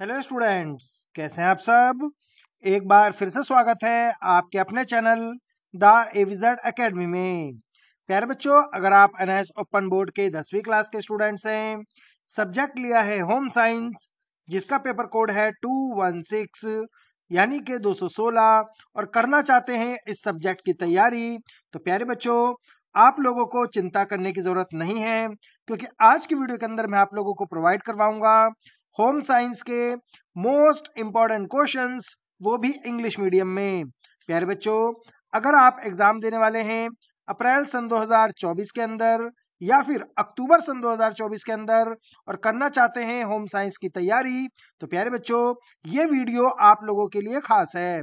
hello students कैसे हैं आप सब एक बार फिर से स्वागत है आपके अपने चैनल द एविजर्ड एकेडमी में प्यारे बच्चों अगर आप एन ओपन बोर्ड के दसवीं क्लास के स्टूडेंट्स हैं सब्जेक्ट लिया है होम साइंस जिसका पेपर कोड है टू वन सिक्स यानी के दो सौ सोलह और करना चाहते हैं इस सब्जेक्ट की तैयारी तो प्यारे बच्चों आप लोगों को चिंता करने की जरूरत नहीं है क्योंकि आज की वीडियो के अंदर मैं आप लोगों को प्रोवाइड करवाऊंगा होम साइंस के मोस्ट इम्पॉर्टेंट क्वेश्चन वो भी इंग्लिश मीडियम में प्यारे बच्चों अगर आप एग्जाम देने वाले हैं अप्रैल सन 2024 के अंदर या फिर अक्टूबर सन 2024 के अंदर और करना चाहते हैं होम साइंस की तैयारी तो प्यारे बच्चों ये वीडियो आप लोगों के लिए खास है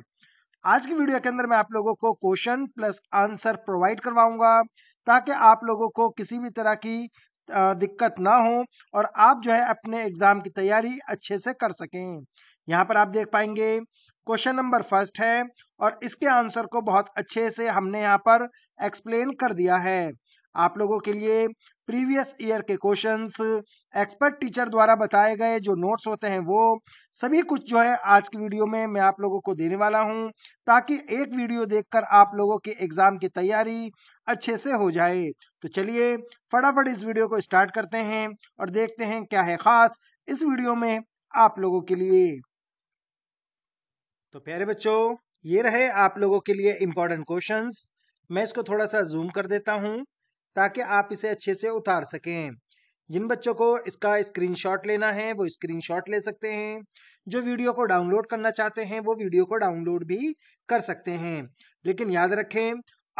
आज की वीडियो के अंदर मैं आप लोगों को क्वेश्चन प्लस आंसर प्रोवाइड करवाऊंगा ताकि आप लोगों को किसी भी तरह की दिक्कत ना हो और आप जो है अपने एग्जाम की तैयारी अच्छे से कर सकें यहाँ पर आप देख पाएंगे क्वेश्चन नंबर फर्स्ट है और इसके आंसर को बहुत अच्छे से हमने यहाँ पर एक्सप्लेन कर दिया है आप लोगों के लिए प्रीवियस ईयर के क्वेश्चंस एक्सपर्ट टीचर द्वारा बताए गए जो नोट्स होते हैं वो सभी कुछ जो है आज की वीडियो में मैं आप लोगों को देने वाला हूं ताकि एक वीडियो देखकर आप लोगों के एग्जाम की तैयारी अच्छे से हो जाए तो चलिए फटाफट इस वीडियो को स्टार्ट करते हैं और देखते हैं क्या है खास इस वीडियो में आप लोगों के लिए तो प्यारे बच्चों ये रहे आप लोगों के लिए इम्पोर्टेंट क्वेश्चंस मैं इसको थोड़ा सा जूम कर देता हूं ताकि आप इसे अच्छे से उतार सकें जिन बच्चों को इसका स्क्रीनशॉट लेना है वो स्क्रीनशॉट ले सकते हैं जो वीडियो को डाउनलोड करना चाहते हैं वो वीडियो को डाउनलोड भी कर सकते हैं लेकिन याद रखें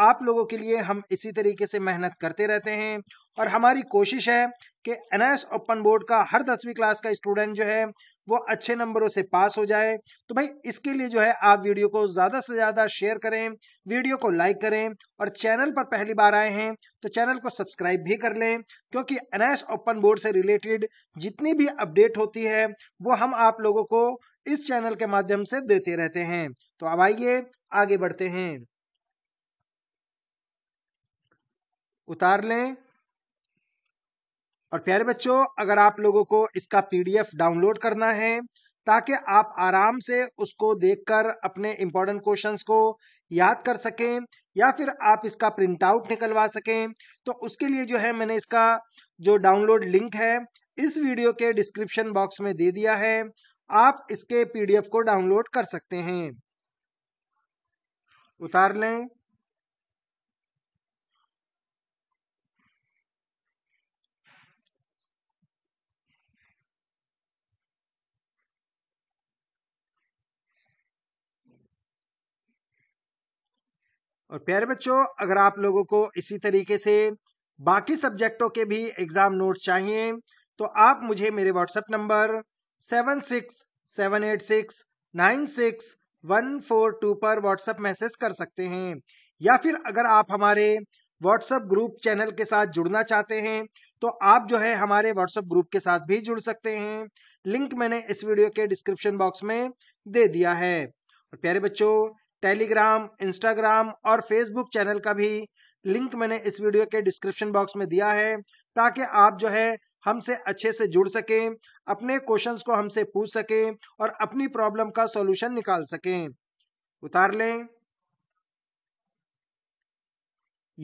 आप लोगों के लिए हम इसी तरीके से मेहनत करते रहते हैं और हमारी कोशिश है कि एनएस ओपन बोर्ड का हर दसवीं क्लास का स्टूडेंट जो है वो अच्छे नंबरों से पास हो जाए तो भाई इसके लिए जो है आप वीडियो को ज़्यादा से ज़्यादा शेयर करें वीडियो को लाइक करें और चैनल पर पहली बार आए हैं तो चैनल को सब्सक्राइब भी कर लें क्योंकि अनैस ओपन बोर्ड से रिलेटेड जितनी भी अपडेट होती है वो हम आप लोगों को इस चैनल के माध्यम से देते रहते हैं तो अब आइए आगे बढ़ते हैं उतार लें और प्यारे बच्चों अगर आप लोगों को इसका पीडीएफ डाउनलोड करना है ताकि आप आराम से उसको देखकर अपने इम्पोर्टेंट क्वेश्चंस को याद कर सकें या फिर आप इसका प्रिंट आउट निकलवा सकें तो उसके लिए जो है मैंने इसका जो डाउनलोड लिंक है इस वीडियो के डिस्क्रिप्शन बॉक्स में दे दिया है आप इसके पीडीएफ को डाउनलोड कर सकते हैं उतार लें और प्यारे बच्चों अगर आप लोगों को इसी तरीके से बाकी सब्जेक्टों के भी एग्जाम नोट्स चाहिए तो आप मुझे मेरे WhatsApp number seven six seven eight six nine six one four two पर व्हाट्सएप मैसेज कर सकते हैं या फिर अगर आप हमारे व्हाट्सएप ग्रुप चैनल के साथ जुड़ना चाहते हैं तो आप जो है हमारे व्हाट्सएप ग्रुप के साथ भी जुड़ सकते हैं लिंक मैंने इस वीडियो के डिस्क्रिप्शन बॉक्स में दे दिया है और प्यारे बच्चों टेलीग्राम इंस्टाग्राम और फेसबुक चैनल का भी लिंक मैंने इस वीडियो के डिस्क्रिप्शन बॉक्स में दिया है ताकि आप जो है हमसे अच्छे से जुड़ सकें अपने क्वेश्चंस को हमसे पूछ सकें और अपनी प्रॉब्लम का सॉल्यूशन निकाल सकें उतार लें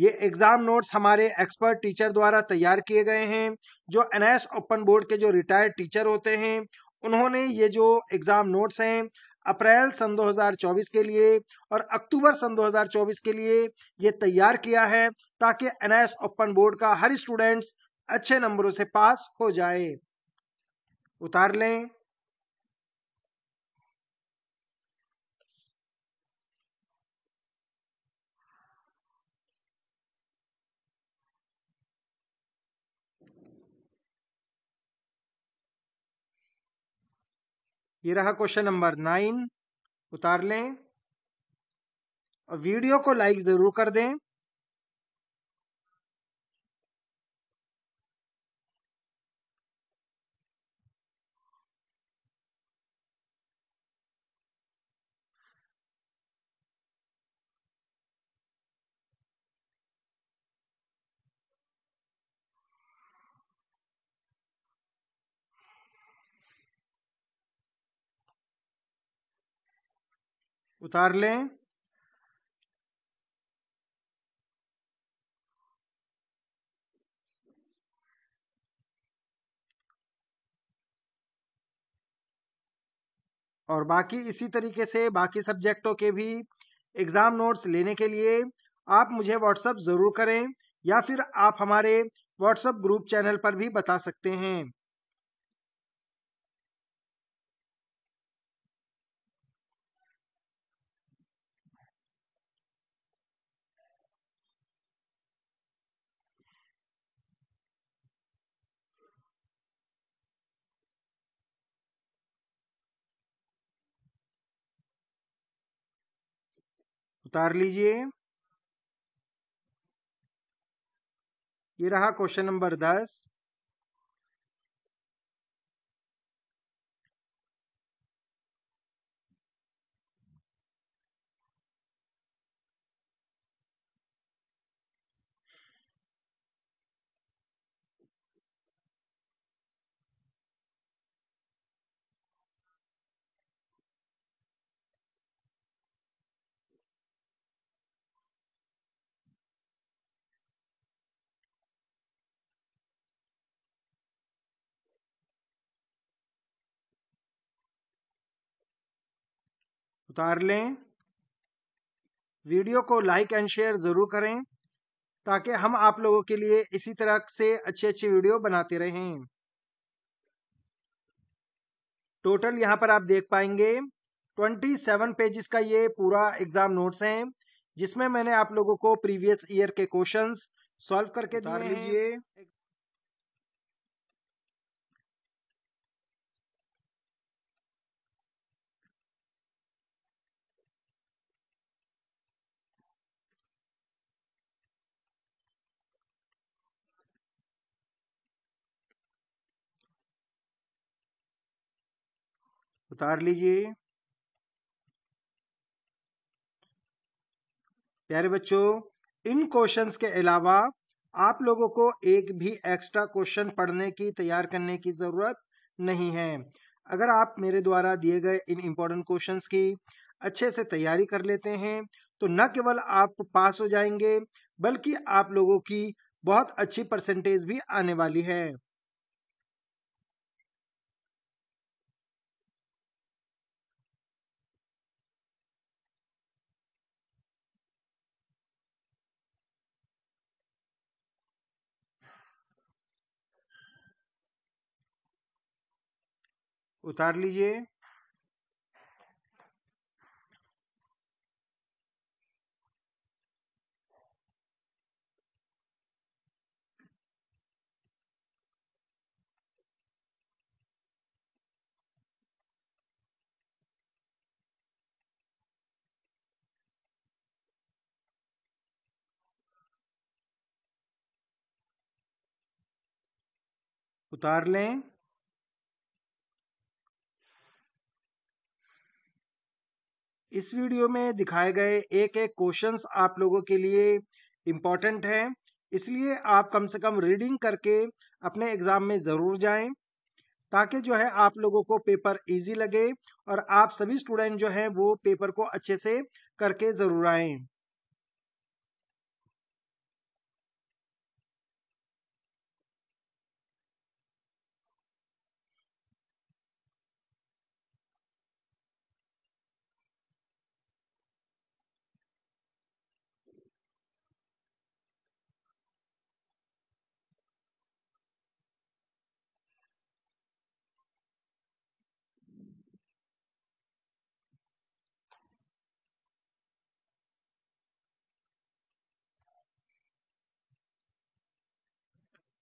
ये एग्जाम नोट्स हमारे एक्सपर्ट टीचर द्वारा तैयार किए गए हैं जो एनएस ओपन बोर्ड के जो रिटायर्ड टीचर होते हैं उन्होंने ये जो एग्जाम नोट्स हैं अप्रैल सन 2024 के लिए और अक्टूबर सन 2024 के लिए ये तैयार किया है ताकि एनएस ओपन बोर्ड का हर स्टूडेंट्स अच्छे नंबरों से पास हो जाए उतार लें ये रहा क्वेश्चन नंबर नाइन उतार लें और वीडियो को लाइक ज़रूर कर दें उतार लें और बाकी इसी तरीके से बाकी सब्जेक्टों के भी एग्जाम नोट्स लेने के लिए आप मुझे व्हाट्सएप जरूर करें या फिर आप हमारे व्हाट्सएप ग्रुप चैनल पर भी बता सकते हैं उतार लीजिए ये रहा क्वेश्चन नंबर दस उतार लें वीडियो को लाइक एंड शेयर जरूर करें ताकि हम आप लोगों के लिए इसी तरह से अच्छे अच्छे वीडियो बनाते रहें टोटल यहां पर आप देख पाएंगे 27 सेवन पेजेस का ये पूरा एग्जाम नोट्स हैं जिसमें मैंने आप लोगों को प्रीवियस ईयर के क्वेश्चंस सॉल्व करके दिए हैं उतार लीजिए प्यारे बच्चों इन क्वेश्चंस के अलावा आप लोगों को एक भी एक्स्ट्रा क्वेश्चन पढ़ने की तैयार करने की ज़रूरत नहीं है अगर आप मेरे द्वारा दिए गए इन इम्पोर्टेंट क्वेश्चंस की अच्छे से तैयारी कर लेते हैं तो न केवल आप पास हो जाएंगे बल्कि आप लोगों की बहुत अच्छी परसेंटेज भी आने वाली है उतार लीजिए उतार लें इस वीडियो में दिखाए गए एक एक क्वेश्चंस आप लोगों के लिए इम्पॉर्टेंट हैं इसलिए आप कम से कम रीडिंग करके अपने एग्जाम में ज़रूर जाएं ताकि जो है आप लोगों को पेपर इजी लगे और आप सभी स्टूडेंट जो हैं वो पेपर को अच्छे से करके ज़रूर आएं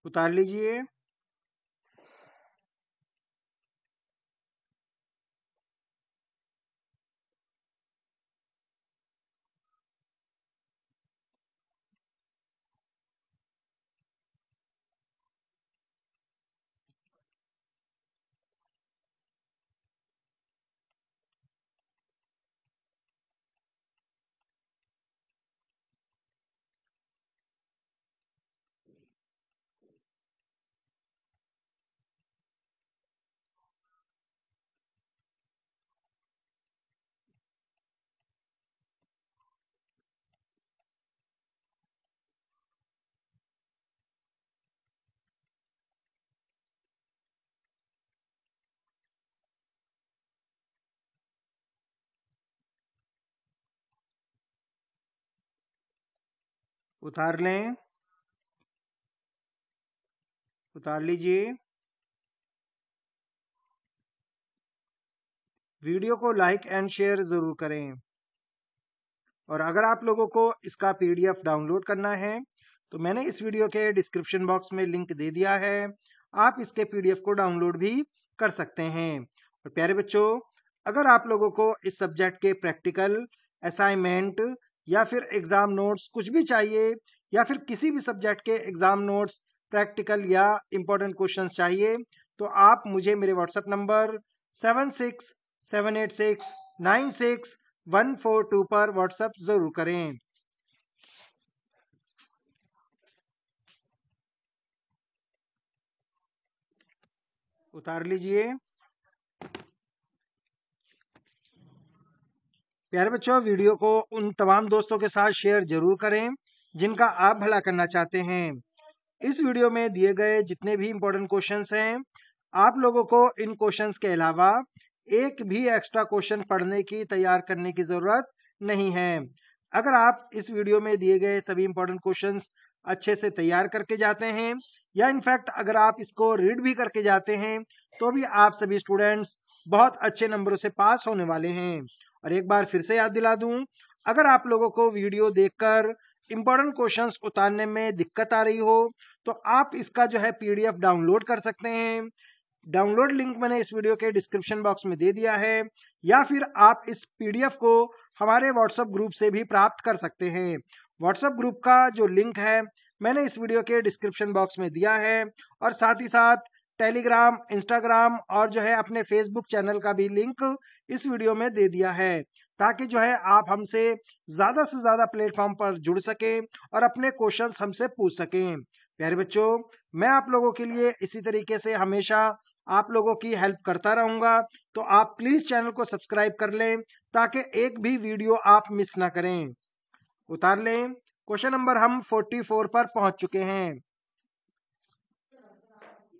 उतार लीजिए उतार लें उतार लीजिए वीडियो को लाइक एंड शेयर जरूर करें और अगर आप लोगों को इसका पीडीएफ डाउनलोड करना है तो मैंने इस वीडियो के डिस्क्रिप्शन बॉक्स में लिंक दे दिया है आप इसके पीडीएफ को डाउनलोड भी कर सकते हैं और प्यारे बच्चों अगर आप लोगों को इस सब्जेक्ट के प्रैक्टिकल असाइनमेंट या फिर एग्जाम नोट्स कुछ भी चाहिए या फिर किसी भी सब्जेक्ट के एग्जाम नोट्स प्रैक्टिकल या इम्पोर्टेंट क्वेश्चंस चाहिए तो आप मुझे मेरे WhatsApp number seven six seven eight six nine six one four two पर व्हाट्सएप जरूर करें उतार लीजिए प्यारे बच्चों वीडियो को उन तमाम दोस्तों के साथ शेयर जरूर करें जिनका आप भला करना चाहते हैं इस वीडियो में दिए गए जितने भी इम्पोर्टेंट क्वेश्चन हैं आप लोगों को इन क्वेश्चन के अलावा एक भी एक्स्ट्रा क्वेश्चन पढ़ने की तैयार करने की जरूरत नहीं है अगर आप इस वीडियो में दिए गए सभी इम्पोर्टेंट क्वेश्चन अच्छे से तैयार करके जाते हैं या इनफैक्ट अगर आप इसको रीड भी करके जाते हैं तो भी आप सभी स्टूडेंट्स बहुत अच्छे नंबरों से पास होने वाले हैं और एक बार फिर से याद दिला दूं अगर आप लोगों को वीडियो देखकर इंपॉर्टेंट क्वेश्चंस उतारने में दिक्कत आ रही हो तो आप इसका जो है पीडीएफ डाउनलोड कर सकते हैं डाउनलोड लिंक मैंने इस वीडियो के डिस्क्रिप्शन बॉक्स में दे दिया है या फिर आप इस पीडीएफ को हमारे व्हाट्सएप ग्रुप से भी प्राप्त कर सकते हैं व्हाट्सएप ग्रुप का जो लिंक है मैंने इस वीडियो के डिस्क्रिप्शन बॉक्स में दिया है और साथ ही साथ टेलीग्राम इंस्टाग्राम और जो है अपने फेसबुक चैनल का भी लिंक इस वीडियो में दे दिया है ताकि जो है आप हमसे ज्यादा से ज्यादा प्लेटफॉर्म पर जुड़ सकें और अपने क्वेश्चन हमसे पूछ सकें प्यारे बच्चों मैं आप लोगों के लिए इसी तरीके से हमेशा आप लोगों की हेल्प करता रहूंगा तो आप प्लीज चैनल को सब्सक्राइब कर लें ताकि एक भी वीडियो आप मिस ना करें उतार लें क्वेश्चन नंबर हम 44 पर पहुंच चुके हैं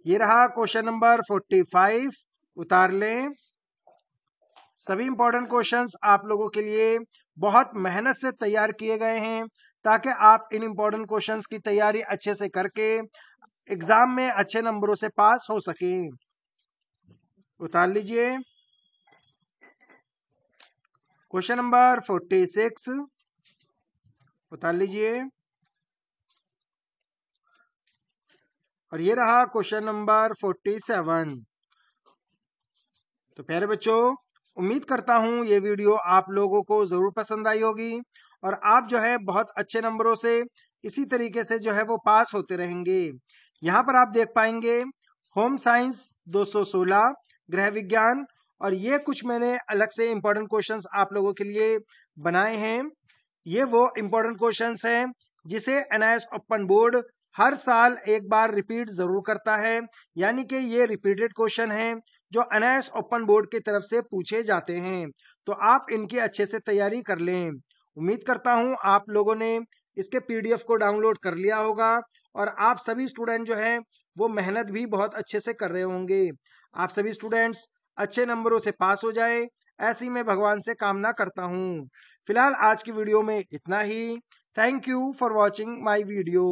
ये रहा क्वेश्चन नंबर फोर्टी फाइव उतार लें सभी इंपॉर्टेंट क्वेश्चंस आप लोगों के लिए बहुत मेहनत से तैयार किए गए हैं ताकि आप इन इंपॉर्टेंट क्वेश्चंस की तैयारी अच्छे से करके एग्जाम में अच्छे नंबरों से पास हो सके उतार लीजिए क्वेश्चन नंबर फोर्टी सिक्स उतार लीजिए और ये रहा क्वेश्चन नंबर फोर्टी सेवन तो प्यारे बच्चों उम्मीद करता हूँ ये वीडियो आप लोगों को जरूर पसंद आई होगी और आप जो है बहुत अच्छे नंबरों से इसी तरीके से जो है वो पास होते रहेंगे यहाँ पर आप देख पाएंगे होम साइंस 216 ग्रह विज्ञान और ये कुछ मैंने अलग से इम्पोर्टेंट क्वेश्चंस आप लोगों के लिए बनाए हैं ये वो इम्पोर्टेंट क्वेश्चंस हैं जिसे एनआईएस ओपन बोर्ड हर साल एक बार रिपीट जरूर करता है यानी कि ये रिपीटेड क्वेश्चन हैं जो अनायस ओपन बोर्ड की तरफ से पूछे जाते हैं तो आप इनकी अच्छे से तैयारी कर लें उम्मीद करता हूं आप लोगों ने इसके पीडीएफ को डाउनलोड कर लिया होगा और आप सभी स्टूडेंट जो हैं वो मेहनत भी बहुत अच्छे से कर रहे होंगे आप सभी स्टूडेंट्स अच्छे नंबरों से पास हो जाए ऐसी मैं भगवान से कामना करता हूँ फिलहाल आज की वीडियो में इतना ही thank you for watching my video